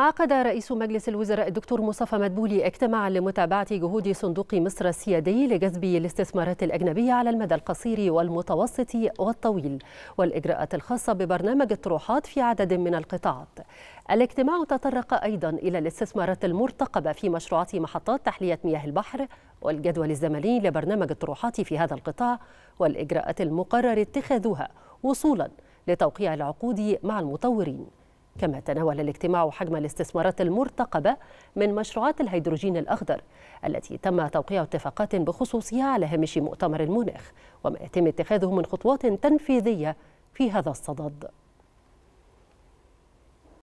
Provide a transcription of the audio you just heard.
عقد رئيس مجلس الوزراء الدكتور مصطفى مدبولي اجتماعا لمتابعة جهود صندوق مصر السيادي لجذب الاستثمارات الأجنبية على المدى القصير والمتوسط والطويل والإجراءات الخاصة ببرنامج الطروحات في عدد من القطاعات الاجتماع تطرق أيضا إلى الاستثمارات المرتقبة في مشروعات محطات تحلية مياه البحر والجدول الزمني لبرنامج الطروحات في هذا القطاع والإجراءات المقرر اتخاذها وصولا لتوقيع العقود مع المطورين كما تناول الاجتماع حجم الاستثمارات المرتقبة من مشروعات الهيدروجين الأخضر التي تم توقيع اتفاقات بخصوصها على هامش مؤتمر المناخ وما يتم اتخاذه من خطوات تنفيذية في هذا الصدد